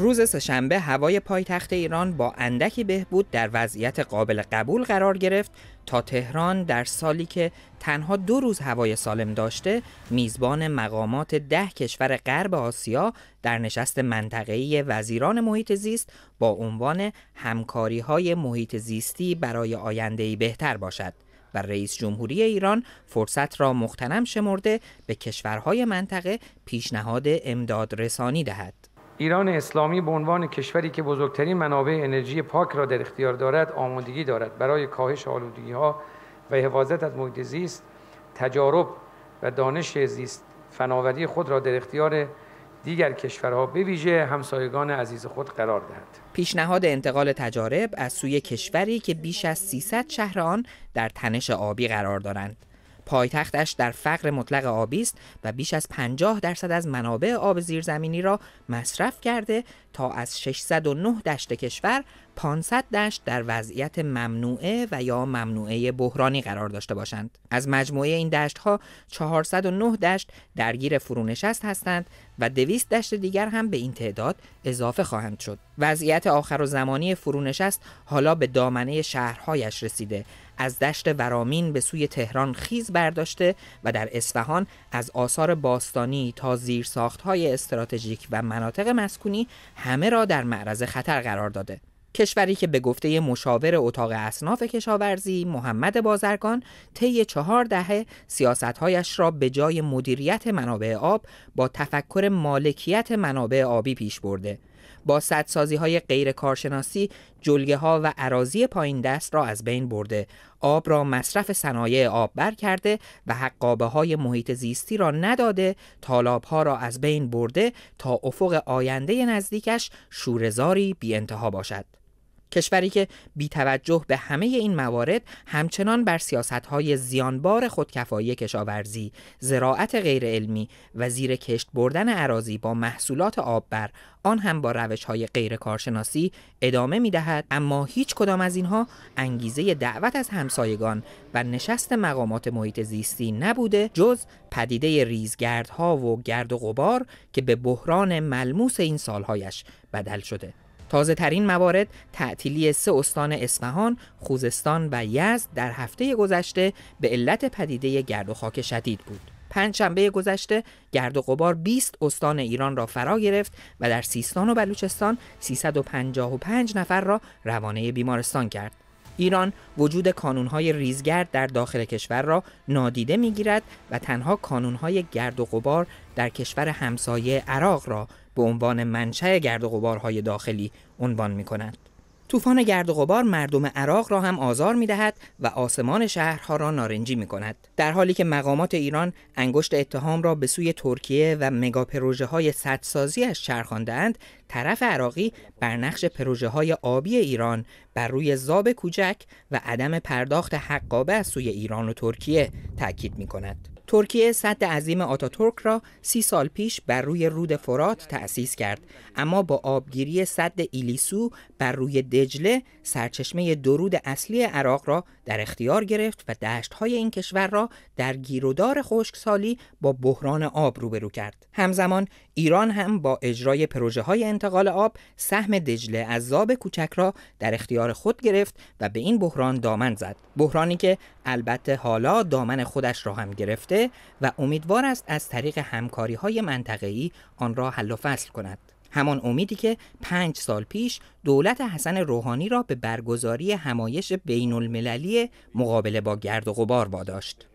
روز سهشنبه هوای پایتخت ایران با اندکی بهبود در وضعیت قابل قبول قرار گرفت تا تهران در سالی که تنها دو روز هوای سالم داشته میزبان مقامات ده کشور غرب آسیا در نشست منطقه‌ای وزیران محیط زیست با عنوان همکاری های محیط زیستی برای آینده بهتر باشد. و رئیس جمهوری ایران فرصت را مختنم شمرده به کشورهای منطقه پیشنهاد امداد رسانی دهد. ایران اسلامی به عنوان کشوری که بزرگترین منابع انرژی پاک را در اختیار دارد آمادگی دارد برای کاهش آلودگی ها و حفاظت از محیط زیست تجارب و دانش زیست فناوری خود را در اختیار دیگر کشورها به ویژه همسایگان عزیز خود قرار دهد. پیشنهاد انتقال تجارب از سوی کشوری که بیش از 300 شهر آن در تنش آبی قرار دارند. پایتختش در فقر مطلق آبی است و بیش از 50 درصد از منابع آب زیرزمینی را مصرف کرده تا از 609 دشت کشور 500 دشت در وضعیت ممنوعه و یا ممنوعه بحرانی قرار داشته باشند. از مجموعه این دشت ها 409 دشت درگیر فرونشست هستند و 200 دشت دیگر هم به این تعداد اضافه خواهند شد. وضعیت آخر و زمانی فرونشست حالا به دامنه شهرهایش رسیده. از دشت ورامین به سوی تهران خیز برداشته و در اصفهان از آثار باستانی تا زیرساختهای استراتژیک و مناطق مسکونی همه را در معرض خطر قرار داده. کشوری که به گفته مشاور اتاق اصناف کشاورزی محمد بازرگان طی چهار دهه سیاستهایش را به جای مدیریت منابع آب با تفکر مالکیت منابع آبی پیش برده با سدسازی های غیر کارشناسی جلگه ها و عراضی پایین دست را از بین برده آب را مصرف صنایع آب بر کرده و حقابه های محیط زیستی را نداده تالاب ها را از بین برده تا افق آینده نزدیکش شورزاری بی انتها باشد کشوری که بی توجه به همه این موارد همچنان بر سیاستهای زیانبار خودکفایی کشاورزی، زراعت غیرعلمی و زیر کشت بردن عراضی با محصولات آببر آن هم با روش های غیر کارشناسی ادامه می دهد اما هیچ کدام از اینها انگیزه دعوت از همسایگان و نشست مقامات محیط زیستی نبوده جز پدیده ریزگردها و گرد و غبار که به بحران ملموس این سالهایش بدل شده تازه ترین موارد تعطیلی سه استان اصفهان، خوزستان و یزد در هفته گذشته به علت پدیده گرد و خاک شدید بود. پنج شنبه گذشته گرد و غبار 20 استان ایران را فرا گرفت و در سیستان و بلوچستان 355 نفر را روانه بیمارستان کرد. ایران وجود کانونهای ریزگرد در داخل کشور را نادیده میگیرد و تنها کانونهای گرد و غبار در کشور همسایه عراق را به عنوان منشأ گرد و غبارهای داخلی عنوان می کند طوفان گرد و غبار مردم عراق را هم آزار می دهد و آسمان شهرها را نارنجی می کند. در حالی که مقامات ایران انگشت اتهام را به سوی ترکیه و مگا پروژه های سدسازی از چرخاندند، طرف عراقی بر نقش پروژه های آبی ایران بر روی زاب کوچک و عدم پرداخت حقابه از سوی ایران و ترکیه تاکید می کند. ترکیه سد عظیم آتاتورک را سی سال پیش بر روی رود فرات تأسیس کرد اما با آبگیری سد ایلیسو بر روی دجله سرچشمه درود اصلی عراق را در اختیار گرفت و دشتهای این کشور را در گیرودار خشکسالی با بحران آب روبرو کرد همزمان ایران هم با اجرای پروژه های انتقال آب سهم دجله از زاب کوچک را در اختیار خود گرفت و به این بحران دامن زد بحرانی که البته حالا دامن خودش را هم گرفته و امیدوار است از طریق همکاری های منطقه‌ای آن را حل و فصل کند همان امیدی که پنج سال پیش دولت حسن روحانی را به برگزاری همایش بین المللی مقابله با گرد و غبار واداشت.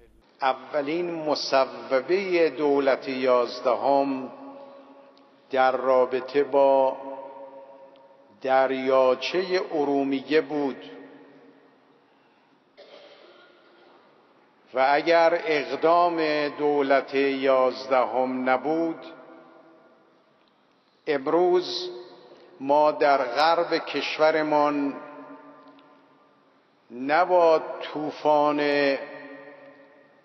اولین مصوبه دولت یازدهم در رابطه با دریاچه ارومیه بود و اگر اقدام دولت یازدهم نبود امروز ما در غرب کشورمان نه با طوفان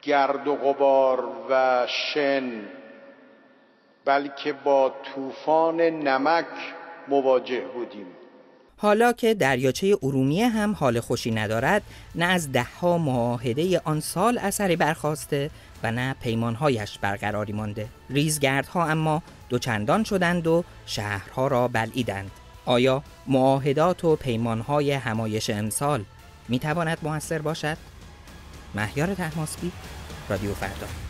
گرد و غبار و شن بلکه با طوفان نمک مواجه بودیم حالا که دریاچه ارومیه هم حال خوشی ندارد نه از دهها معاهده آن سال اثری برخواسته و نه پیمانهایش برقراری مانده ریزگردها اما دوچندان شدند و شهرها را بلعیدند آیا معاهدات و پیمانهای همایش امسال میتواند تواند موثر باشد؟ مهیار تحماسبی رادیو فردا